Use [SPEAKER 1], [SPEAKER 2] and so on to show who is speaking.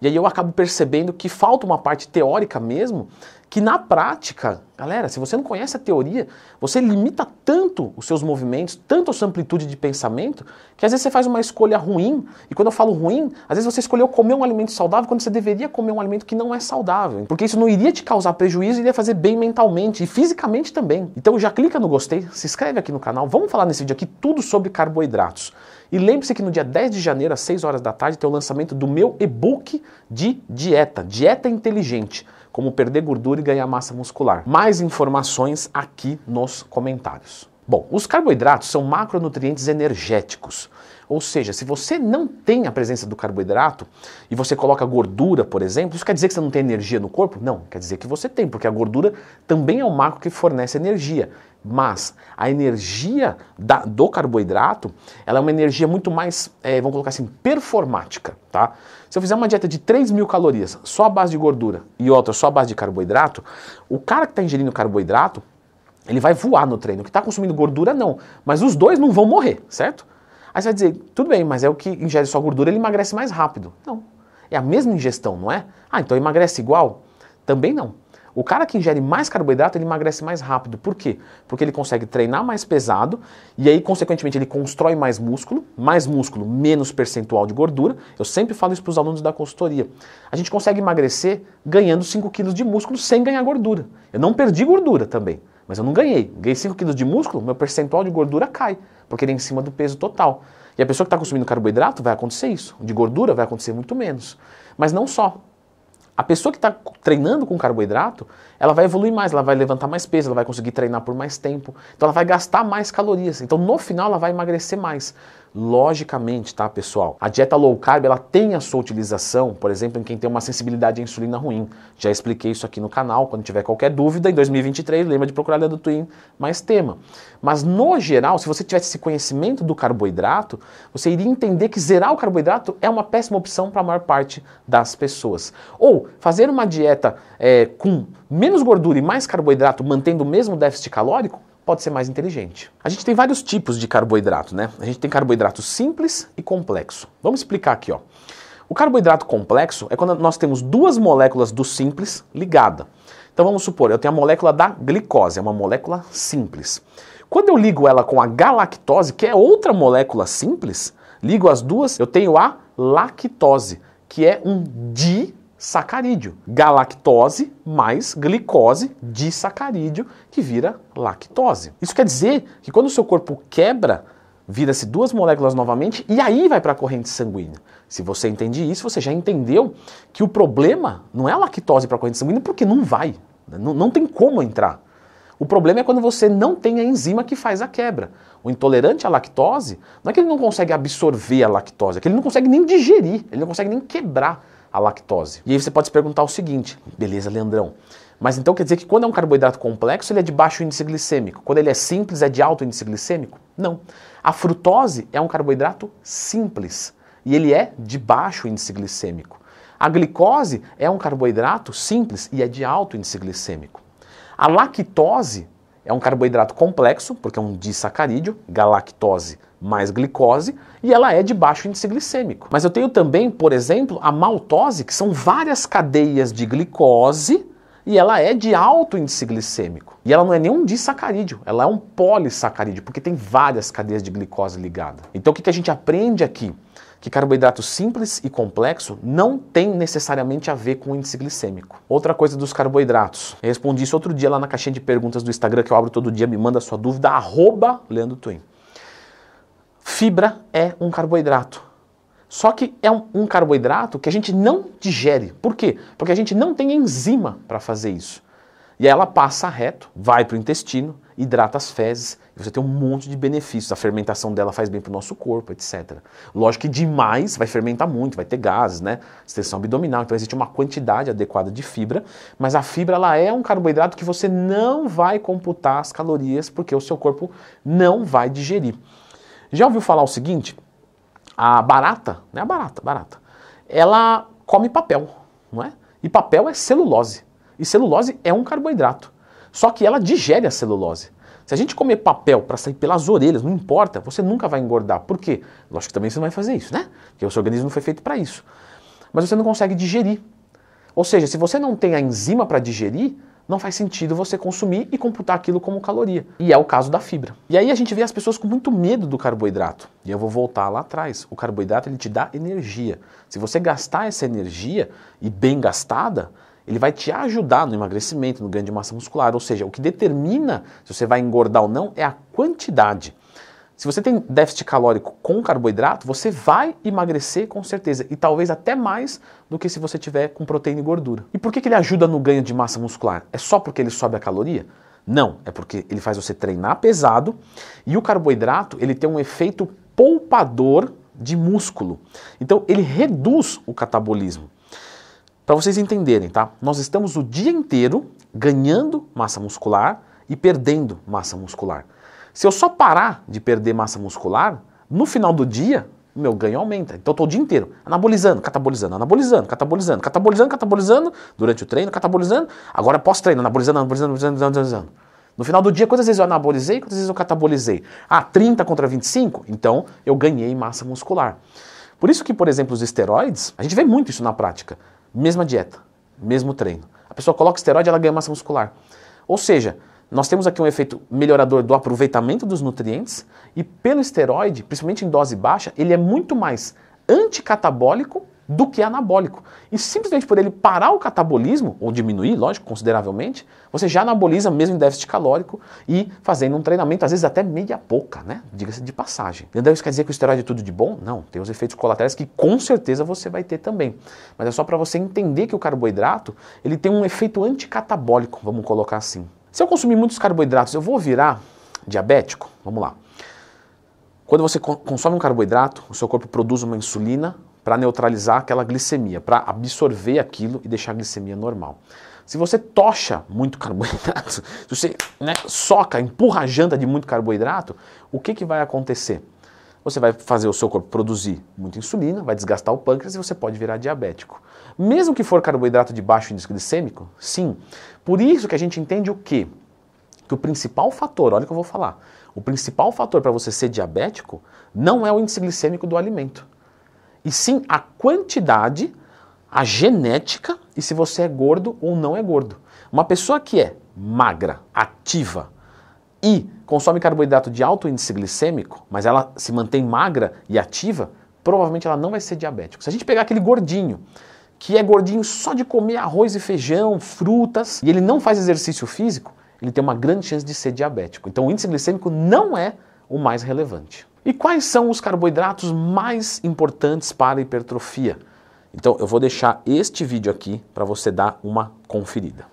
[SPEAKER 1] E aí eu acabo percebendo que falta uma parte teórica mesmo que na prática, galera, se você não conhece a teoria, você limita tanto os seus movimentos, tanto a sua amplitude de pensamento, que às vezes você faz uma escolha ruim, e quando eu falo ruim, às vezes você escolheu comer um alimento saudável quando você deveria comer um alimento que não é saudável, porque isso não iria te causar prejuízo, iria fazer bem mentalmente e fisicamente também. Então já clica no gostei, se inscreve aqui no canal, vamos falar nesse vídeo aqui tudo sobre carboidratos. E lembre-se que no dia 10 de janeiro, às 6 horas da tarde, tem o lançamento do meu e-book de dieta, Dieta Inteligente como perder gordura e ganhar massa muscular. Mais informações aqui nos comentários. Bom, os carboidratos são macronutrientes energéticos. Ou seja, se você não tem a presença do carboidrato e você coloca gordura, por exemplo, isso quer dizer que você não tem energia no corpo? Não, quer dizer que você tem, porque a gordura também é um macro que fornece energia. Mas a energia da, do carboidrato, ela é uma energia muito mais, é, vamos colocar assim, performática, tá? Se eu fizer uma dieta de 3 mil calorias, só a base de gordura e outra só a base de carboidrato, o cara que está ingerindo carboidrato, ele vai voar no treino. O que está consumindo gordura, não. Mas os dois não vão morrer, certo? Aí você vai dizer, tudo bem, mas é o que ingere só gordura, ele emagrece mais rápido. Não. É a mesma ingestão, não é? Ah, então emagrece igual? Também não. O cara que ingere mais carboidrato, ele emagrece mais rápido. Por quê? Porque ele consegue treinar mais pesado e aí, consequentemente, ele constrói mais músculo, mais músculo, menos percentual de gordura. Eu sempre falo isso para os alunos da consultoria. A gente consegue emagrecer ganhando 5 quilos de músculo sem ganhar gordura. Eu não perdi gordura também. Mas eu não ganhei. Ganhei 5 quilos de músculo, meu percentual de gordura cai, porque ele é em cima do peso total. E a pessoa que está consumindo carboidrato vai acontecer isso. De gordura vai acontecer muito menos. Mas não só. A pessoa que está treinando com carboidrato, ela vai evoluir mais, ela vai levantar mais peso, ela vai conseguir treinar por mais tempo. Então ela vai gastar mais calorias. Então no final ela vai emagrecer mais logicamente, tá, pessoal? A dieta low carb, ela tem a sua utilização, por exemplo, em quem tem uma sensibilidade à insulina ruim. Já expliquei isso aqui no canal, quando tiver qualquer dúvida, em 2023, lembra de procurar a do Twin mais tema. Mas no geral, se você tivesse esse conhecimento do carboidrato, você iria entender que zerar o carboidrato é uma péssima opção para a maior parte das pessoas. Ou fazer uma dieta é, com menos gordura e mais carboidrato, mantendo o mesmo déficit calórico, pode ser mais inteligente. A gente tem vários tipos de carboidrato, né? A gente tem carboidrato simples e complexo. Vamos explicar aqui, ó. O carboidrato complexo é quando nós temos duas moléculas do simples ligada. Então vamos supor, eu tenho a molécula da glicose, é uma molécula simples. Quando eu ligo ela com a galactose, que é outra molécula simples, ligo as duas, eu tenho a lactose, que é um di sacarídeo. Galactose mais glicose de sacarídeo, que vira lactose. Isso quer dizer que quando o seu corpo quebra, vira-se duas moléculas novamente e aí vai para a corrente sanguínea. Se você entende isso, você já entendeu que o problema não é a lactose para a corrente sanguínea, porque não vai, né? não, não tem como entrar. O problema é quando você não tem a enzima que faz a quebra. O intolerante à lactose, não é que ele não consegue absorver a lactose, é que ele não consegue nem digerir, ele não consegue nem quebrar a lactose. E aí você pode se perguntar o seguinte, beleza, Leandrão, mas então quer dizer que quando é um carboidrato complexo, ele é de baixo índice glicêmico. Quando ele é simples, é de alto índice glicêmico? Não. A frutose é um carboidrato simples e ele é de baixo índice glicêmico. A glicose é um carboidrato simples e é de alto índice glicêmico. A lactose é um carboidrato complexo, porque é um disacarídeo, galactose mais glicose e ela é de baixo índice glicêmico. Mas eu tenho também, por exemplo, a maltose, que são várias cadeias de glicose e ela é de alto índice glicêmico. E ela não é nenhum disacarídeo, ela é um polissacarídeo, porque tem várias cadeias de glicose ligada. Então o que, a gente aprende aqui? Que carboidrato simples e complexo não tem necessariamente a ver com o índice glicêmico. Outra coisa dos carboidratos. Eu respondi isso outro dia lá na caixinha de perguntas do Instagram que eu abro todo dia, me manda sua dúvida, arroba Leandro Twin. Fibra é um carboidrato. Só que é um, carboidrato que a gente não digere. Por quê? Porque a gente não tem enzima para fazer isso. E ela passa reto, vai para o intestino, hidrata as fezes, e você tem um monte de benefícios. A fermentação dela faz bem para o nosso corpo, etc. Lógico que demais vai fermentar muito, vai ter gases, né? Extensão abdominal, então existe uma quantidade adequada de fibra, mas a fibra ela é um carboidrato que você não vai computar as calorias porque o seu corpo não vai digerir. Já ouviu falar o seguinte? A barata, né? A barata, barata. Ela come papel, não é? E papel é celulose. E celulose é um carboidrato. Só que ela digere a celulose. Se a gente comer papel para sair pelas orelhas, não importa, você nunca vai engordar. Por quê? Lógico que também você não vai fazer isso, né? Porque o seu organismo não foi feito para isso. Mas você não consegue digerir. Ou seja, se você não tem a enzima para digerir, não faz sentido você consumir e computar aquilo como caloria. E é o caso da fibra. E aí a gente vê as pessoas com muito medo do carboidrato. E eu vou voltar lá atrás. O carboidrato ele te dá energia. Se você gastar essa energia e bem gastada, ele vai te ajudar no emagrecimento, no ganho de massa muscular. Ou seja, o que determina se você vai engordar ou não é a quantidade. Se você tem déficit calórico com carboidrato, você vai emagrecer com certeza e talvez até mais do que se você tiver com proteína e gordura. E por que, que ele ajuda no ganho de massa muscular? É só porque ele sobe a caloria? Não, é porque ele faz você treinar pesado e o carboidrato ele tem um efeito poupador de músculo. Então ele reduz o catabolismo. Para vocês entenderem, tá? Nós estamos o dia inteiro ganhando massa muscular e perdendo massa muscular. Se eu só parar de perder massa muscular, no final do dia, o meu ganho aumenta. Então, eu estou o dia inteiro anabolizando, catabolizando, anabolizando, catabolizando, catabolizando, catabolizando, durante o treino, catabolizando. Agora, pós-treino, anabolizando, anabolizando, anabolizando, anabolizando. No final do dia, quantas vezes eu anabolizei, quantas vezes eu catabolizei? Ah, 30 contra 25? Então, eu ganhei massa muscular. Por isso que, por exemplo, os esteroides, a gente vê muito isso na prática. Mesma dieta, mesmo treino. A pessoa coloca esteroide, ela ganha massa muscular. Ou seja, nós temos aqui um efeito melhorador do aproveitamento dos nutrientes e pelo esteroide, principalmente em dose baixa, ele é muito mais anticatabólico do que anabólico. E simplesmente por ele parar o catabolismo, ou diminuir, lógico, consideravelmente, você já anaboliza mesmo em déficit calórico e fazendo um treinamento, às vezes até meia pouca, né? Diga-se de passagem. Leandro, isso quer dizer que o esteroide é tudo de bom? Não, tem os efeitos colaterais que com certeza você vai ter também. Mas é só para você entender que o carboidrato, ele tem um efeito anticatabólico, vamos colocar assim. Se eu consumir muitos carboidratos, eu vou virar diabético? Vamos lá. Quando você consome um carboidrato, o seu corpo produz uma insulina para neutralizar aquela glicemia, para absorver aquilo e deixar a glicemia normal. Se você tocha muito carboidrato, se você né, soca, empurra a janta de muito carboidrato, o que, que vai acontecer? você vai fazer o seu corpo produzir muita insulina, vai desgastar o pâncreas e você pode virar diabético. Mesmo que for carboidrato de baixo índice glicêmico, sim. Por isso que a gente entende o quê? Que o principal fator, olha o que eu vou falar, o principal fator para você ser diabético não é o índice glicêmico do alimento, e sim a quantidade, a genética e se você é gordo ou não é gordo. Uma pessoa que é magra, ativa, e consome carboidrato de alto índice glicêmico, mas ela se mantém magra e ativa, provavelmente ela não vai ser diabética. Se a gente pegar aquele gordinho, que é gordinho só de comer arroz e feijão, frutas, e ele não faz exercício físico, ele tem uma grande chance de ser diabético. Então o índice glicêmico não é o mais relevante. E quais são os carboidratos mais importantes para a hipertrofia? Então eu vou deixar este vídeo aqui para você dar uma conferida.